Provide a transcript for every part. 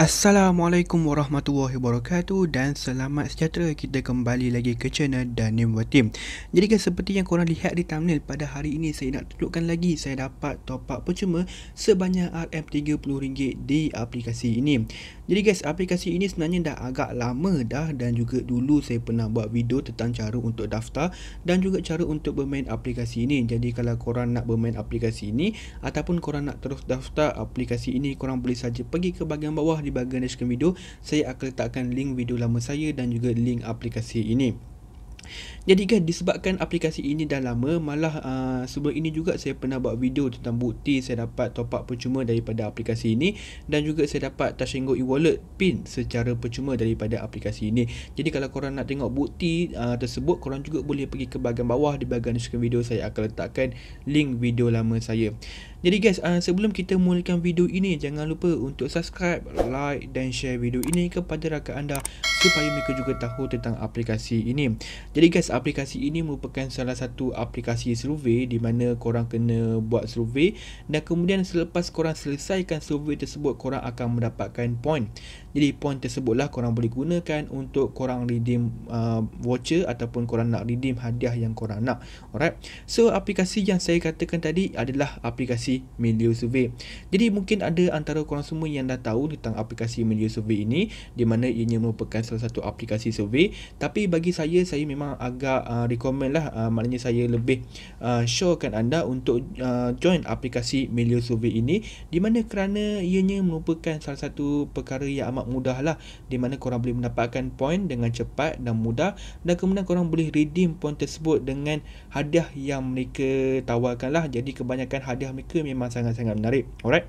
Assalamualaikum warahmatullahi wabarakatuh dan selamat sejahtera kita kembali lagi ke channel Danim Watim. Jadi kan seperti yang korang lihat di thumbnail pada hari ini saya nak tunjukkan lagi saya dapat top up percuma sebanyak RM30 di aplikasi ini. Jadi guys aplikasi ini sebenarnya dah agak lama dah dan juga dulu saya pernah buat video tentang cara untuk daftar dan juga cara untuk bermain aplikasi ini. Jadi kalau korang nak bermain aplikasi ini ataupun korang nak terus daftar aplikasi ini korang boleh saja pergi ke bahagian bawah di di bahagian deskripsi video saya akan letakkan link video lama saya dan juga link aplikasi ini jadi kan disebabkan aplikasi ini dah lama malah uh, sebelum ini juga saya pernah buat video tentang bukti saya dapat top up percuma daripada aplikasi ini dan juga saya dapat Tashengo e-wallet pin secara percuma daripada aplikasi ini jadi kalau korang nak tengok bukti uh, tersebut korang juga boleh pergi ke bahagian bawah di bahagian deskripsi video saya akan letakkan link video lama saya jadi guys, uh, sebelum kita mulakan video ini, jangan lupa untuk subscribe, like dan share video ini kepada rakan anda supaya mereka juga tahu tentang aplikasi ini. Jadi guys, aplikasi ini merupakan salah satu aplikasi survey di mana korang kena buat survey dan kemudian selepas korang selesaikan survey tersebut, korang akan mendapatkan point. Jadi point tersebutlah korang boleh gunakan untuk korang redeem uh, voucher ataupun korang nak redeem hadiah yang korang nak. Alright. So aplikasi yang saya katakan tadi adalah aplikasi aplikasi media survey. Jadi mungkin ada antara korang semua yang dah tahu tentang aplikasi media survey ini di mana ianya merupakan salah satu aplikasi survey tapi bagi saya saya memang agak uh, recommend lah uh, maknanya saya lebih uh, showkan anda untuk uh, join aplikasi media survey ini di mana kerana ianya merupakan salah satu perkara yang amat mudah lah di mana korang boleh mendapatkan point dengan cepat dan mudah dan kemudian korang boleh redeem point tersebut dengan hadiah yang mereka tawarkan lah jadi kebanyakan hadiah mereka memang sangat-sangat menarik. Alright.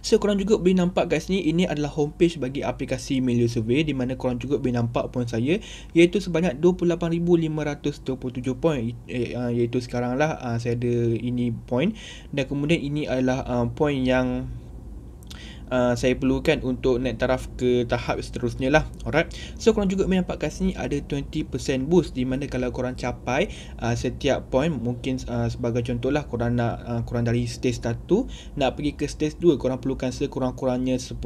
So korang juga boleh nampak guys ni, ini adalah homepage bagi aplikasi Melio Survey di mana korang juga boleh nampak poin saya iaitu sebanyak 28527 poin eh, ah, iaitu sekarang lah ah, saya ada ini poin dan kemudian ini adalah ah, poin yang uh, saya perlukan untuk naik taraf ke tahap seterusnya lah alright so korang juga boleh nampak kat sini ada 20% boost di mana kalau korang capai uh, setiap point mungkin uh, sebagai contoh lah korang nak uh, korang dari stage 1 nak pergi ke stage 2 korang perlukan sekurang-kurangnya 10,000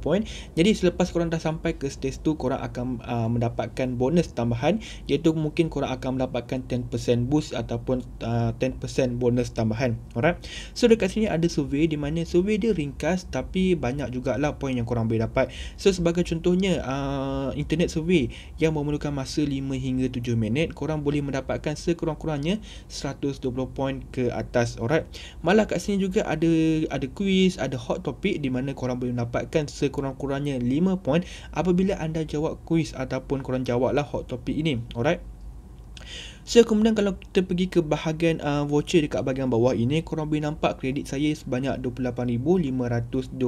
point jadi selepas korang dah sampai ke stage 2 korang akan uh, mendapatkan bonus tambahan iaitu mungkin korang akan mendapatkan 10% boost ataupun uh, 10% bonus tambahan alright so dekat sini ada survey di mana survey dia ringkas tapi banyak jugalah poin yang korang boleh dapat so sebagai contohnya uh, internet survey yang memerlukan masa 5 hingga 7 minit korang boleh mendapatkan sekurang-kurangnya 120 poin ke atas alright malah kat sini juga ada ada quiz ada hot topic di mana korang boleh mendapatkan sekurang-kurangnya 5 poin apabila anda jawab quiz ataupun korang jawablah hot topic ini alright So kemudian kalau kita pergi ke bahagian uh, voucher dekat bahagian bawah ini Korang boleh nampak kredit saya sebanyak 28,527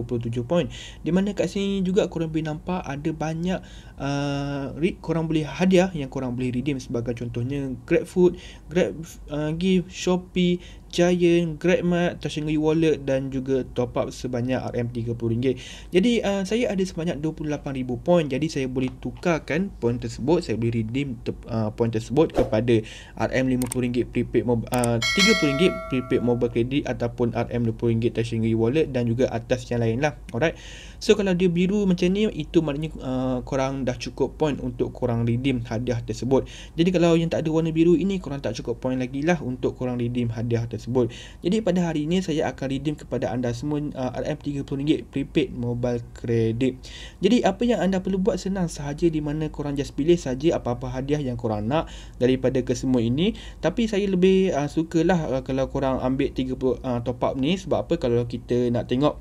point Di mana kat sini juga korang boleh nampak ada banyak uh, read, korang boleh hadiah yang korang boleh redeem Sebagai contohnya GrabFood, Grab, food, Grab uh, Give, Shopee Giant, GrabMart, Toshengui Wallet dan juga top up sebanyak RM30. Jadi uh, saya ada sebanyak 28,000 point. Jadi saya boleh tukarkan point tersebut, saya boleh redeem te- uh, point tersebut kepada RM50 prepaid mobile, uh, RM30 prepaid mobile credit ataupun RM20 Toshengui Wallet dan juga atas yang lain lah. Alright. So kalau dia biru macam ni, itu maknanya uh, korang dah cukup point untuk korang redeem hadiah tersebut. Jadi kalau yang tak ada warna biru ini, korang tak cukup point lagi lah untuk korang redeem hadiah tersebut tersebut. Jadi pada hari ini saya akan redeem kepada anda semua uh, RM30 prepaid mobile credit. Jadi apa yang anda perlu buat senang sahaja di mana korang just pilih saja apa-apa hadiah yang korang nak daripada kesemua ini. Tapi saya lebih uh, sukalah uh, kalau korang ambil 30 uh, top up ni sebab apa kalau kita nak tengok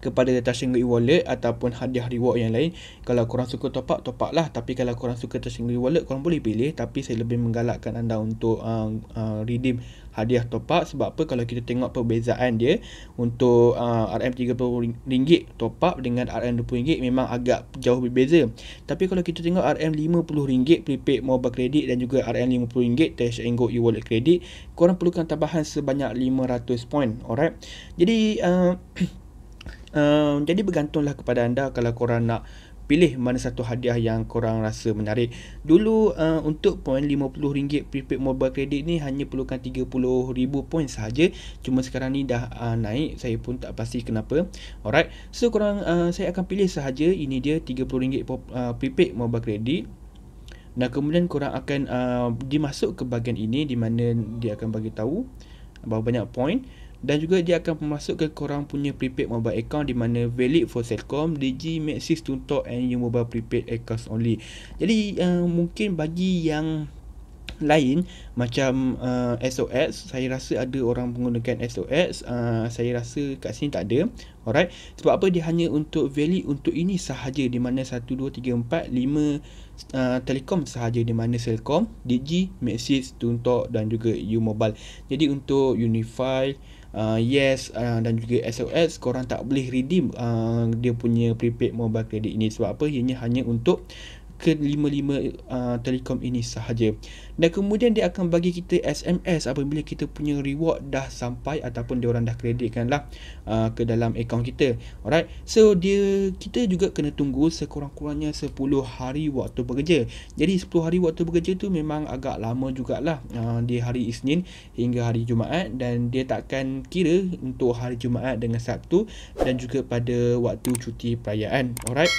kepada Tashing Wallet ataupun hadiah reward yang lain kalau korang suka top up, top up lah tapi kalau korang suka Tashing Wallet, korang boleh pilih tapi saya lebih menggalakkan anda untuk uh, uh, redeem hadiah top up sebab apa kalau kita tengok perbezaan dia untuk uh, RM30 top up dengan RM20 memang agak jauh berbeza tapi kalau kita tengok RM50 prepaid mobile credit dan juga RM50 cash and go e-wallet credit korang perlukan tambahan sebanyak 500 point alright jadi uh, Um, jadi bergantunglah kepada anda kalau korang nak pilih mana satu hadiah yang korang rasa menarik. Dulu uh, untuk poin RM50 prepaid mobile credit ni hanya perlukan 30,000 poin sahaja. Cuma sekarang ni dah uh, naik. Saya pun tak pasti kenapa. Alright. So korang uh, saya akan pilih sahaja. Ini dia RM30 uh, prepaid mobile credit. Dan kemudian korang akan uh, dimasuk ke bahagian ini di mana dia akan bagi tahu berapa banyak point dan juga dia akan memasukkan korang punya prepaid mobile account di mana valid for Celcom, Digi, Maxis, Tuntok and your mobile prepaid accounts only. Jadi uh, mungkin bagi yang lain macam uh, eh, SOS saya rasa ada orang menggunakan SOS uh, eh, saya rasa kat sini tak ada alright sebab apa dia hanya untuk valid untuk ini sahaja di mana 1 2 3 4 5 uh, telekom sahaja di mana Celcom, Digi, Maxis, Tuntok dan juga U Mobile. Jadi untuk Unify, uh, uh, Yes uh, dan juga SOS korang tak boleh redeem uh, dia punya prepaid mobile credit ini sebab apa ianya hanya untuk ke 55 uh, telekom ini sahaja dan kemudian dia akan bagi kita SMS apabila kita punya reward dah sampai ataupun dia orang dah kreditkan lah uh, ke dalam akaun kita alright so dia kita juga kena tunggu sekurang-kurangnya 10 hari waktu bekerja jadi 10 hari waktu bekerja tu memang agak lama jugalah uh, di hari Isnin hingga hari Jumaat dan dia takkan kira untuk hari Jumaat dengan Sabtu dan juga pada waktu cuti perayaan alright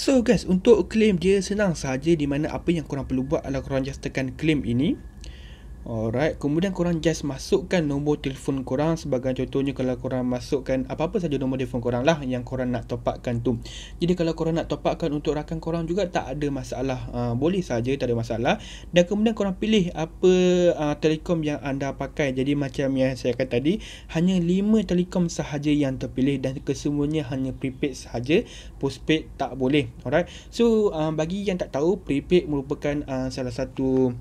So guys, untuk claim dia senang saja di mana apa yang korang perlu buat adalah korang just tekan claim ini. Alright, kemudian korang just masukkan nombor telefon korang sebagai contohnya kalau korang masukkan apa-apa saja nombor telefon korang lah yang korang nak topakkan tu. Jadi kalau korang nak topakkan untuk rakan korang juga tak ada masalah. Uh, boleh saja tak ada masalah. Dan kemudian korang pilih apa uh, telekom yang anda pakai. Jadi macam yang saya kata tadi, hanya 5 telekom sahaja yang terpilih dan kesemuanya hanya prepaid sahaja. Postpaid tak boleh. Alright, so uh, bagi yang tak tahu, prepaid merupakan uh, salah satu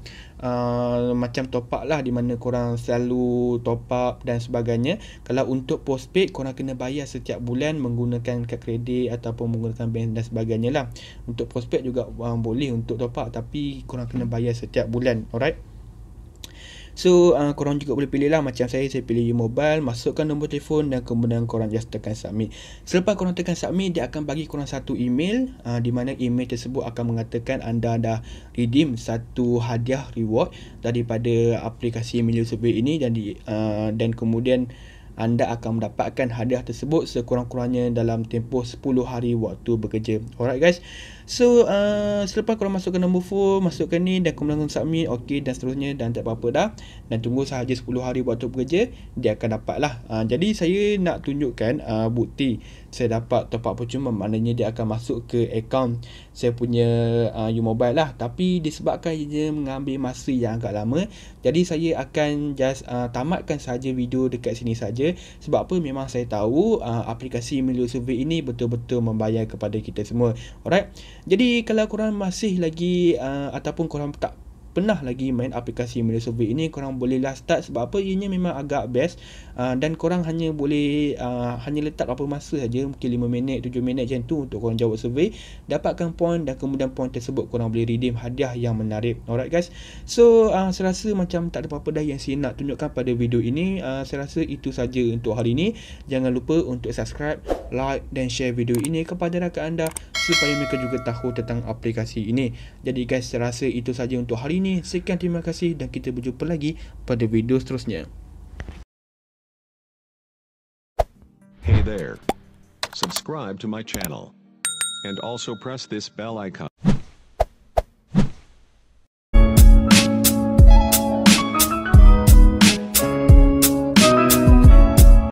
uh, macam top up lah di mana korang selalu top up dan sebagainya. Kalau untuk postpaid korang kena bayar setiap bulan menggunakan kad kredit ataupun menggunakan bank dan sebagainya lah. Untuk postpaid juga um, boleh untuk top up tapi korang kena bayar setiap bulan. Alright. So uh, korang juga boleh pilih lah macam saya, saya pilih mobile, masukkan nombor telefon dan kemudian korang just tekan submit. Selepas korang tekan submit, dia akan bagi korang satu email uh, di mana email tersebut akan mengatakan anda dah redeem satu hadiah reward daripada aplikasi email survey ini dan, di, uh, dan kemudian anda akan mendapatkan hadiah tersebut sekurang-kurangnya dalam tempoh 10 hari waktu bekerja. Alright guys. So uh, selepas korang masukkan nombor phone Masukkan ni dan korang langsung submit Okay dan seterusnya dan tak apa-apa dah Dan tunggu sahaja 10 hari buat top kerja Dia akan dapat lah uh, Jadi saya nak tunjukkan uh, bukti Saya dapat top up percuma Maknanya dia akan masuk ke account Saya punya uh, U-Mobile lah Tapi disebabkan dia mengambil masa yang agak lama Jadi saya akan just uh, tamatkan sahaja video dekat sini saja. Sebab apa memang saya tahu uh, Aplikasi Milo Survey ini betul-betul membayar kepada kita semua Alright jadi kalau korang masih lagi uh, ataupun korang tak pernah lagi main aplikasi media survey ini korang boleh lah start sebab apa ianya memang agak best uh, dan korang hanya boleh uh, hanya letak apa masa saja mungkin 5 minit 7 minit macam tu untuk korang jawab survey dapatkan point dan kemudian point tersebut korang boleh redeem hadiah yang menarik alright guys so uh, saya rasa macam tak ada apa-apa dah yang saya nak tunjukkan pada video ini uh, saya rasa itu saja untuk hari ini jangan lupa untuk subscribe like dan share video ini kepada rakan anda supaya mereka juga tahu tentang aplikasi ini. Jadi guys, saya rasa itu saja untuk hari ini. Sekian terima kasih dan kita berjumpa lagi pada video seterusnya. Hey there. Subscribe to my channel and also press this bell icon.